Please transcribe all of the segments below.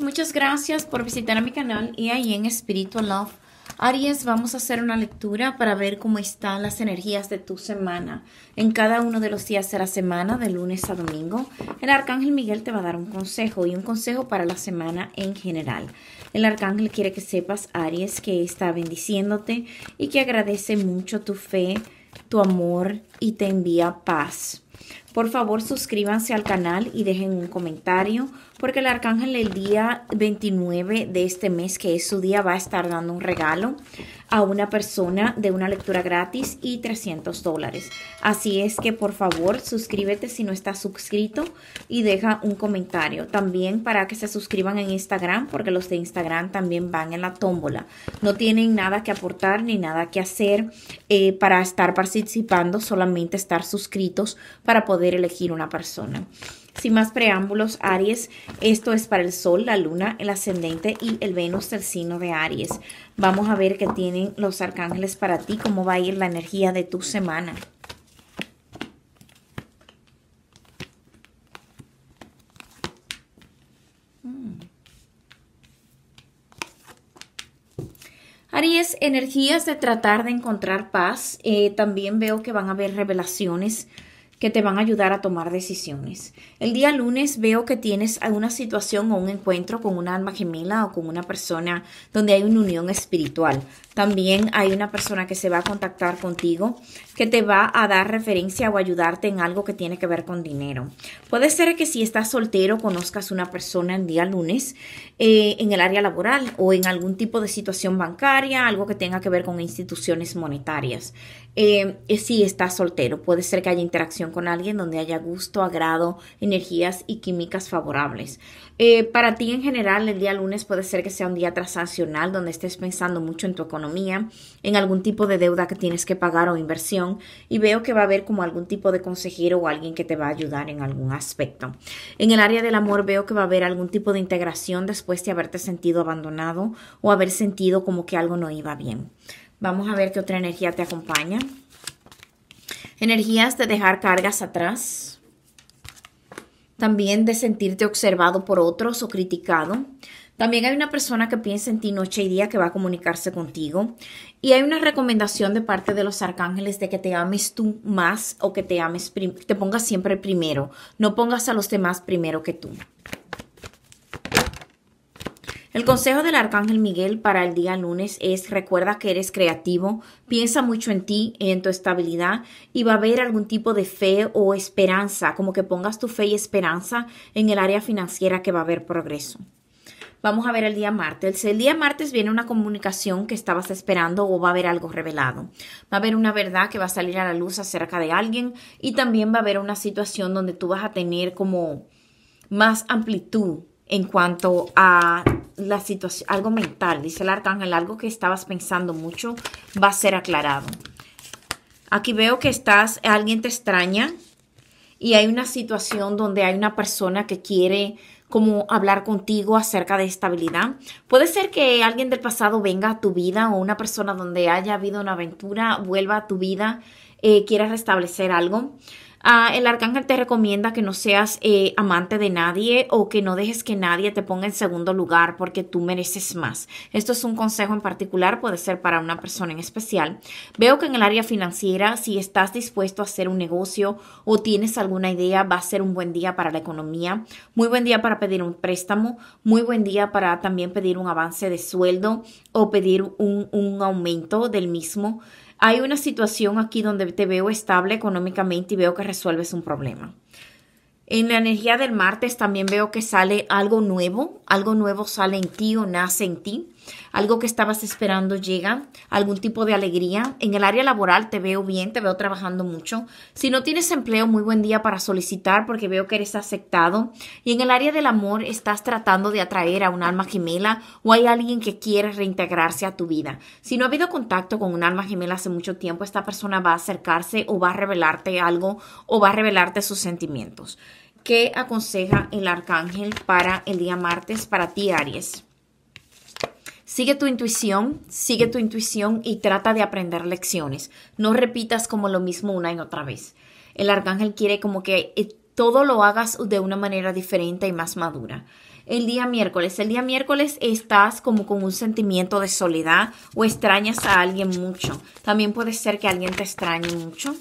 muchas gracias por visitar a mi canal y ahí en Spiritual Love. Aries, vamos a hacer una lectura para ver cómo están las energías de tu semana. En cada uno de los días de la semana, de lunes a domingo, el Arcángel Miguel te va a dar un consejo y un consejo para la semana en general. El Arcángel quiere que sepas, Aries, que está bendiciéndote y que agradece mucho tu fe, tu amor y te envía paz. Por favor, suscríbanse al canal y dejen un comentario porque el arcángel el día 29 de este mes, que es su día, va a estar dando un regalo a una persona de una lectura gratis y 300 dólares. Así es que por favor suscríbete si no estás suscrito y deja un comentario. También para que se suscriban en Instagram, porque los de Instagram también van en la tómbola. No tienen nada que aportar ni nada que hacer eh, para estar participando, solamente estar suscritos para poder elegir una persona. Sin más preámbulos, Aries, esto es para el Sol, la Luna, el Ascendente y el Venus del signo de Aries. Vamos a ver qué tienen los arcángeles para ti, cómo va a ir la energía de tu semana. Mm. Aries, energías de tratar de encontrar paz. Eh, también veo que van a haber revelaciones que te van a ayudar a tomar decisiones. El día lunes veo que tienes alguna situación o un encuentro con una alma gemela o con una persona donde hay una unión espiritual. También hay una persona que se va a contactar contigo que te va a dar referencia o ayudarte en algo que tiene que ver con dinero. Puede ser que si estás soltero conozcas una persona el día lunes eh, en el área laboral o en algún tipo de situación bancaria, algo que tenga que ver con instituciones monetarias. Eh, eh, si estás soltero, puede ser que haya interacción con alguien donde haya gusto, agrado, energías y químicas favorables. Eh, para ti en general, el día lunes puede ser que sea un día transaccional donde estés pensando mucho en tu economía, en algún tipo de deuda que tienes que pagar o inversión y veo que va a haber como algún tipo de consejero o alguien que te va a ayudar en algún aspecto. En el área del amor veo que va a haber algún tipo de integración después de haberte sentido abandonado o haber sentido como que algo no iba bien. Vamos a ver qué otra energía te acompaña. Energías de dejar cargas atrás. También de sentirte observado por otros o criticado. También hay una persona que piensa en ti noche y día que va a comunicarse contigo. Y hay una recomendación de parte de los arcángeles de que te ames tú más o que te ames, te pongas siempre primero. No pongas a los demás primero que tú. El consejo del Arcángel Miguel para el día lunes es recuerda que eres creativo, piensa mucho en ti, en tu estabilidad y va a haber algún tipo de fe o esperanza, como que pongas tu fe y esperanza en el área financiera que va a haber progreso. Vamos a ver el día martes. El día martes viene una comunicación que estabas esperando o va a haber algo revelado. Va a haber una verdad que va a salir a la luz acerca de alguien y también va a haber una situación donde tú vas a tener como más amplitud en cuanto a la situación, algo mental, dice el arcángel, algo que estabas pensando mucho va a ser aclarado. Aquí veo que estás, alguien te extraña y hay una situación donde hay una persona que quiere como hablar contigo acerca de estabilidad. Puede ser que alguien del pasado venga a tu vida o una persona donde haya habido una aventura vuelva a tu vida, eh, quiera restablecer algo. Ah, el arcángel te recomienda que no seas eh, amante de nadie o que no dejes que nadie te ponga en segundo lugar porque tú mereces más. Esto es un consejo en particular, puede ser para una persona en especial. Veo que en el área financiera, si estás dispuesto a hacer un negocio o tienes alguna idea, va a ser un buen día para la economía, muy buen día para pedir un préstamo, muy buen día para también pedir un avance de sueldo o pedir un aumento del mismo hay una situación aquí donde te veo estable económicamente y veo que resuelves un problema. En la energía del martes también veo que sale algo nuevo, algo nuevo sale en ti o nace en ti algo que estabas esperando llega, algún tipo de alegría. En el área laboral te veo bien, te veo trabajando mucho. Si no tienes empleo, muy buen día para solicitar porque veo que eres aceptado. Y en el área del amor estás tratando de atraer a un alma gemela o hay alguien que quiere reintegrarse a tu vida. Si no ha habido contacto con un alma gemela hace mucho tiempo, esta persona va a acercarse o va a revelarte algo o va a revelarte sus sentimientos. ¿Qué aconseja el arcángel para el día martes para ti, Aries? Sigue tu intuición, sigue tu intuición y trata de aprender lecciones. No repitas como lo mismo una y otra vez. El arcángel quiere como que eh, todo lo hagas de una manera diferente y más madura el día miércoles. El día miércoles estás como con un sentimiento de soledad o extrañas a alguien mucho. También puede ser que alguien te extrañe mucho.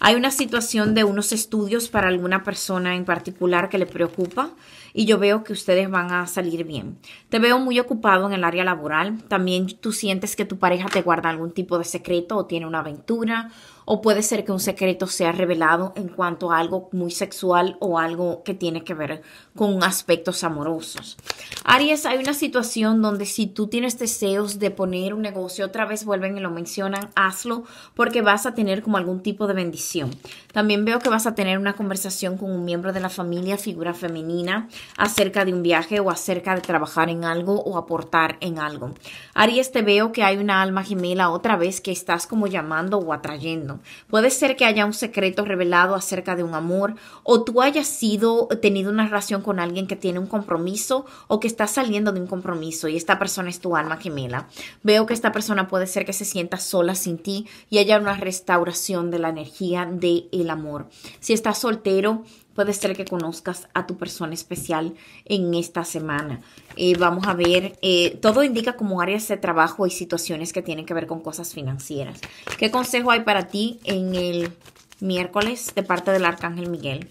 Hay una situación de unos estudios para alguna persona en particular que le preocupa y yo veo que ustedes van a salir bien. Te veo muy ocupado en el área laboral. También tú sientes que tu pareja te guarda algún tipo de secreto o tiene una aventura o puede ser que un secreto sea revelado en cuanto a algo muy sexual o algo que tiene que ver con aspectos amorosos. Aries, hay una situación donde si tú tienes deseos de poner un negocio, otra vez vuelven y lo mencionan, hazlo porque vas a tener como algún tipo de bendición. También veo que vas a tener una conversación con un miembro de la familia, figura femenina, acerca de un viaje o acerca de trabajar en algo o aportar en algo. Aries, te veo que hay una alma gemela otra vez que estás como llamando o atrayendo. Puede ser que haya un secreto revelado acerca de un amor o tú hayas sido tenido una relación con alguien que tiene un compromiso o que está saliendo de un compromiso y esta persona es tu alma gemela. Veo que esta persona puede ser que se sienta sola sin ti y haya una restauración de la energía del amor. Si estás soltero, puede ser que conozcas a tu persona especial en esta semana. Eh, vamos a ver, eh, todo indica como áreas de trabajo y situaciones que tienen que ver con cosas financieras. ¿Qué consejo hay para ti en el miércoles de parte del Arcángel Miguel?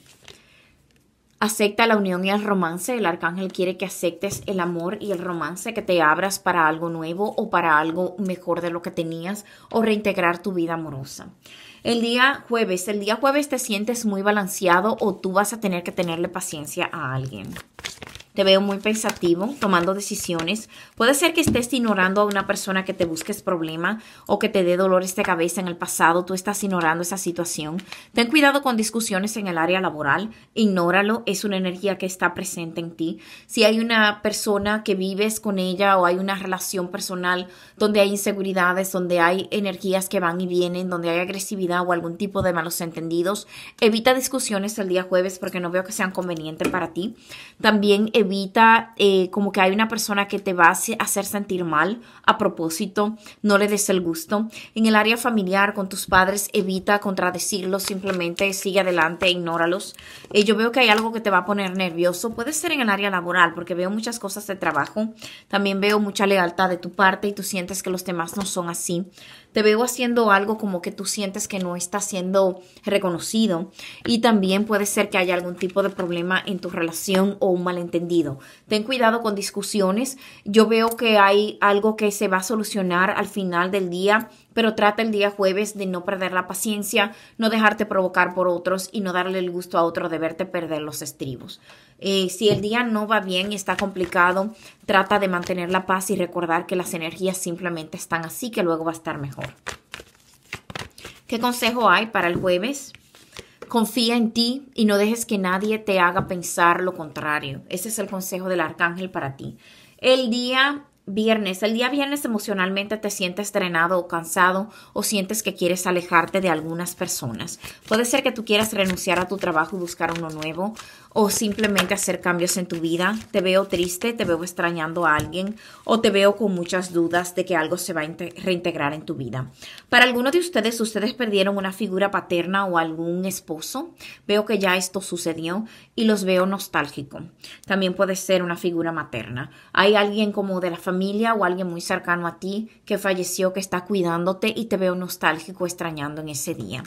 Acepta la unión y el romance. El arcángel quiere que aceptes el amor y el romance, que te abras para algo nuevo o para algo mejor de lo que tenías o reintegrar tu vida amorosa. El día jueves, el día jueves te sientes muy balanceado o tú vas a tener que tenerle paciencia a alguien. Te veo muy pensativo, tomando decisiones. Puede ser que estés ignorando a una persona que te busques problema o que te dé dolores de cabeza en el pasado. Tú estás ignorando esa situación. Ten cuidado con discusiones en el área laboral. Ignóralo. Es una energía que está presente en ti. Si hay una persona que vives con ella o hay una relación personal donde hay inseguridades, donde hay energías que van y vienen, donde hay agresividad o algún tipo de malos entendidos, evita discusiones el día jueves porque no veo que sean convenientes para ti. También evita evita eh, como que hay una persona que te va a hacer sentir mal a propósito, no le des el gusto. En el área familiar con tus padres, evita contradecirlos, simplemente sigue adelante, e ignóralos. Eh, yo veo que hay algo que te va a poner nervioso, puede ser en el área laboral, porque veo muchas cosas de trabajo, también veo mucha lealtad de tu parte y tú sientes que los demás no son así. Te veo haciendo algo como que tú sientes que no está siendo reconocido y también puede ser que haya algún tipo de problema en tu relación o un malentendido Ten cuidado con discusiones. Yo veo que hay algo que se va a solucionar al final del día, pero trata el día jueves de no perder la paciencia, no dejarte provocar por otros y no darle el gusto a otro de verte perder los estribos. Eh, si el día no va bien y está complicado, trata de mantener la paz y recordar que las energías simplemente están así, que luego va a estar mejor. ¿Qué consejo hay para el jueves? confía en ti y no dejes que nadie te haga pensar lo contrario. Ese es el consejo del arcángel para ti. El día viernes, el día viernes emocionalmente te sientes drenado o cansado o sientes que quieres alejarte de algunas personas. Puede ser que tú quieras renunciar a tu trabajo y buscar uno nuevo o simplemente hacer cambios en tu vida. Te veo triste, te veo extrañando a alguien o te veo con muchas dudas de que algo se va a reintegrar en tu vida. Para algunos de ustedes, ustedes perdieron una figura paterna o algún esposo. Veo que ya esto sucedió y los veo nostálgico. También puede ser una figura materna. Hay alguien como de la familia o alguien muy cercano a ti que falleció, que está cuidándote y te veo nostálgico, extrañando en ese día.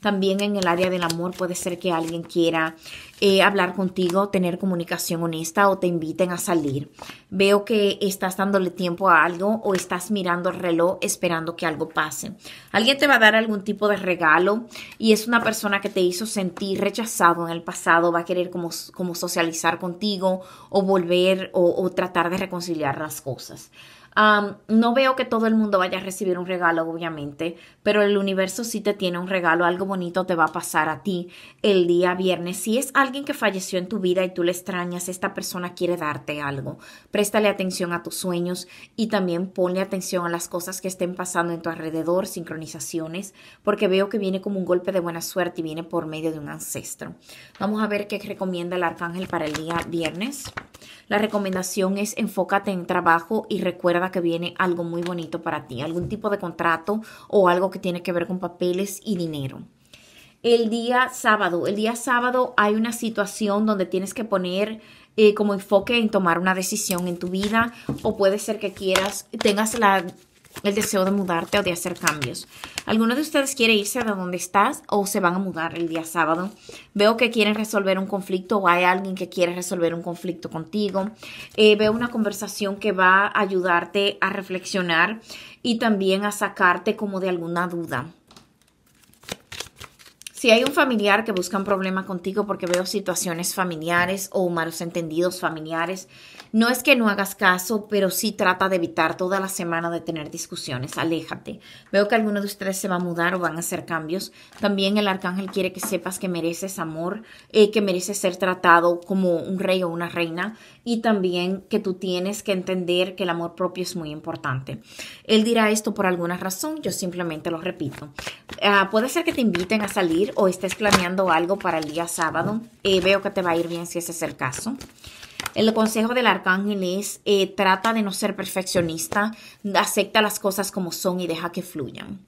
También en el área del amor puede ser que alguien quiera eh, hablar contigo, tener comunicación honesta o te inviten a salir. Veo que estás dándole tiempo a algo o estás mirando el reloj esperando que algo pase. Alguien te va a dar algún tipo de regalo y es una persona que te hizo sentir rechazado en el pasado, va a querer como, como socializar contigo o volver o tratar de reconciliar las cosas no veo que todo el mundo vaya a recibir un regalo, obviamente, pero el universo sí te tiene un regalo, algo bonito te va a pasar a ti el día viernes. Si es alguien que falleció en tu vida y tú le extrañas, esta persona quiere darte algo. Préstale atención a tus sueños y también ponle atención a las cosas que estén pasando en tu alrededor, sincronizaciones, porque veo que viene como un golpe de buena suerte y viene por medio de un ancestro. Vamos a ver qué recomienda el arcángel para el día viernes. La recomendación es enfócate en trabajo y recuerda que viene algo muy bonito para ti, algún tipo de contrato o algo que tiene que ver con papeles y dinero. El día sábado, el día sábado hay una situación donde tienes que poner eh, como enfoque en tomar una decisión en tu vida o puede ser que quieras, tengas la el deseo de mudarte o de hacer cambios. ¿Alguno de ustedes quiere irse de donde estás o se van a mudar el día sábado? Veo que quieren resolver un conflicto o hay alguien que quiere resolver un conflicto contigo. Eh, veo una conversación que va a ayudarte a reflexionar y también a sacarte como de alguna duda. Si hay un familiar que busca un problema contigo porque veo situaciones familiares o malos entendidos familiares, no es que no hagas caso, pero sí trata de evitar toda la semana de tener discusiones. Aléjate. Veo que alguno de ustedes se va a mudar o van a hacer cambios. También el arcángel quiere que sepas que mereces amor, eh, que mereces ser tratado como un rey o una reina y también que tú tienes que entender que el amor propio es muy importante. Él dirá esto por alguna razón, yo simplemente lo repito. Ah, puede ser que te inviten a salir o estés planeando algo para el día sábado, eh, veo que te va a ir bien si ese es el caso. El consejo del arcángel es eh, trata de no ser perfeccionista, acepta las cosas como son y deja que fluyan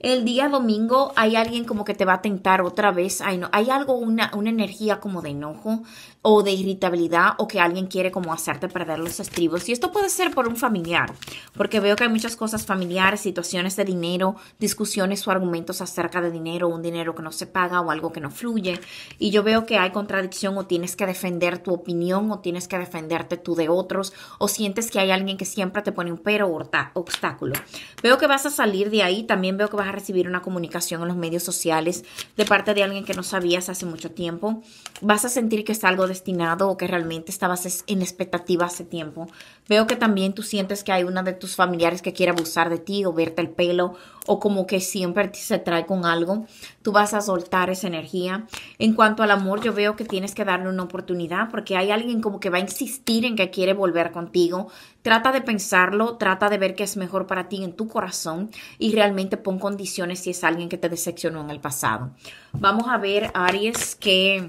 el día domingo hay alguien como que te va a tentar otra vez. Ay, no, hay algo, una, una energía como de enojo o de irritabilidad o que alguien quiere como hacerte perder los estribos. Y esto puede ser por un familiar, porque veo que hay muchas cosas familiares, situaciones de dinero, discusiones o argumentos acerca de dinero, un dinero que no se paga o algo que no fluye. Y yo veo que hay contradicción o tienes que defender tu opinión o tienes que defenderte tú de otros o sientes que hay alguien que siempre te pone un pero o obstáculo. Veo que vas a salir de ahí, también veo que vas recibir una comunicación en los medios sociales de parte de alguien que no sabías hace mucho tiempo. Vas a sentir que es algo destinado o que realmente estabas en expectativa hace tiempo. Veo que también tú sientes que hay una de tus familiares que quiere abusar de ti o verte el pelo o como que siempre se trae con algo, tú vas a soltar esa energía. En cuanto al amor, yo veo que tienes que darle una oportunidad porque hay alguien como que va a insistir en que quiere volver contigo. Trata de pensarlo, trata de ver qué es mejor para ti en tu corazón y realmente pon condiciones si es alguien que te decepcionó en el pasado. Vamos a ver, Aries, qué...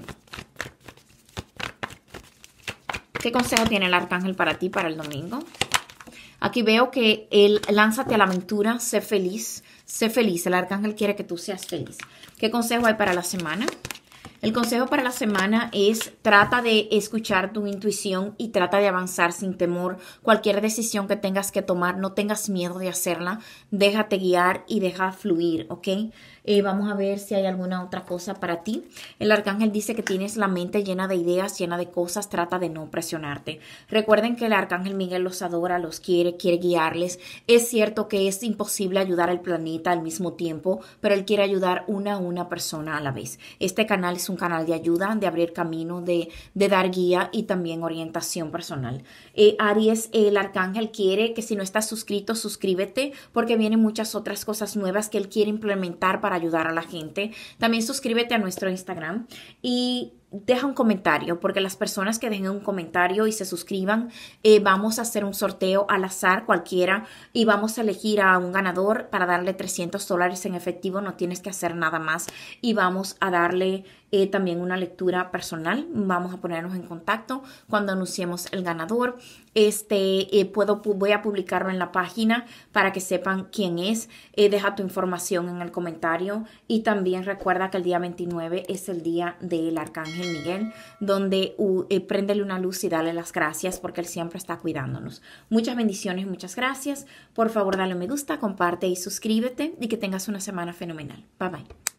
¿Qué consejo tiene el arcángel para ti para el domingo? Aquí veo que él, lánzate a la aventura, sé feliz, sé feliz. El arcángel quiere que tú seas feliz. ¿Qué consejo hay para la semana? El consejo para la semana es trata de escuchar tu intuición y trata de avanzar sin temor. Cualquier decisión que tengas que tomar, no tengas miedo de hacerla. Déjate guiar y deja fluir, ¿ok? Eh, vamos a ver si hay alguna otra cosa para ti. El arcángel dice que tienes la mente llena de ideas, llena de cosas, trata de no presionarte. Recuerden que el arcángel Miguel los adora, los quiere, quiere guiarles. Es cierto que es imposible ayudar al planeta al mismo tiempo, pero él quiere ayudar una a una persona a la vez. Este canal es un canal de ayuda, de abrir camino, de, dar guía y también orientación personal. Eh, Aries, el arcángel quiere que si no estás suscrito, suscríbete porque vienen muchas otras cosas nuevas que él quiere implementar para ayudar a la gente. También suscríbete a nuestro Instagram y deja un comentario, porque las personas que dejen un comentario y se suscriban, eh, vamos a hacer un sorteo al azar cualquiera y vamos a elegir a un ganador para darle 300 dólares en efectivo, no tienes que hacer nada más y vamos a darle eh, también una lectura personal. Vamos a ponernos en contacto cuando anunciemos el ganador. Este, eh, puedo, voy a publicarlo en la página para que sepan quién es. Eh, deja tu información en el comentario y también recuerda que el día 29 es el día del Arcángel Miguel, donde préndele prendele una luz y dale las gracias porque él siempre está cuidándonos. Muchas bendiciones, muchas gracias. Por favor, dale me gusta, comparte y suscríbete y que tengas una semana fenomenal. Bye bye.